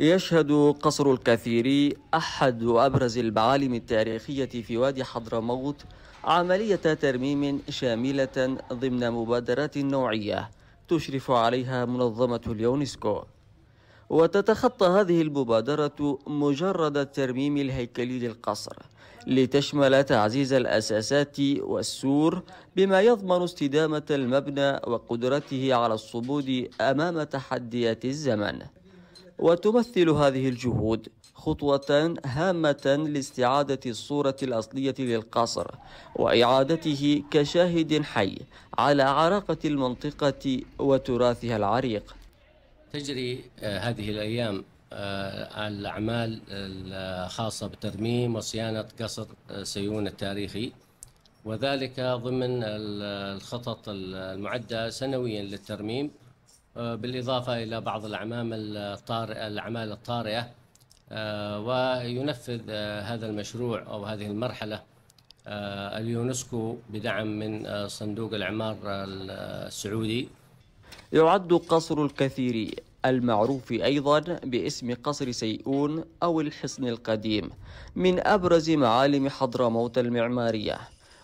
يشهد قصر الكثيري أحد أبرز المعالم التاريخية في وادي حضرموت عملية ترميم شاملة ضمن مبادرات نوعية تشرف عليها منظمة اليونسكو وتتخطى هذه المبادرة مجرد ترميم الهيكلي للقصر لتشمل تعزيز الأساسات والسور بما يضمن استدامة المبنى وقدرته على الصمود أمام تحديات الزمن وتمثل هذه الجهود خطوة هامة لاستعادة الصورة الأصلية للقصر وإعادته كشاهد حي على عراقة المنطقة وتراثها العريق. تجري آه، هذه الأيام آه، الأعمال الخاصة بترميم وصيانة قصر آه، سيون التاريخي وذلك ضمن الخطط المعدة سنويا للترميم آه، بالإضافة إلى بعض الأعمال الطارئة الأعمال الطارئة وينفذ آه، هذا المشروع أو هذه المرحلة آه، اليونسكو بدعم من صندوق الإعمار السعودي يعد قصر الكثير المعروف أيضا باسم قصر سيئون أو الحصن القديم من أبرز معالم حضرموت المعمارية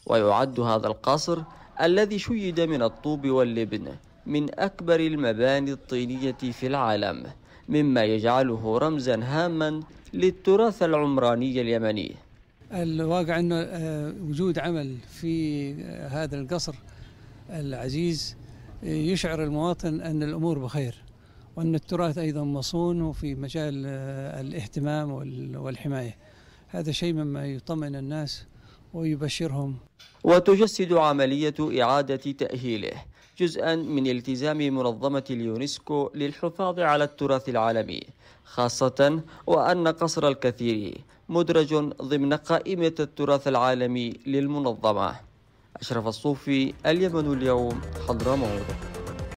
ويعد هذا القصر الذي شيد من الطوب واللبن من أكبر المباني الطينية في العالم مما يجعله رمزا هاما للتراث العمراني اليمني الواقع أنه آه، وجود عمل في آه، هذا القصر العزيز آه، يشعر المواطن أن الأمور بخير وأن التراث أيضا مصون وفي مجال الاهتمام والحماية هذا شيء مما يطمئن الناس ويبشرهم وتجسد عملية إعادة تأهيله جزءا من التزام منظمة اليونسكو للحفاظ على التراث العالمي خاصة وأن قصر الكثير مدرج ضمن قائمة التراث العالمي للمنظمة أشرف الصوفي اليمن اليوم حضرموت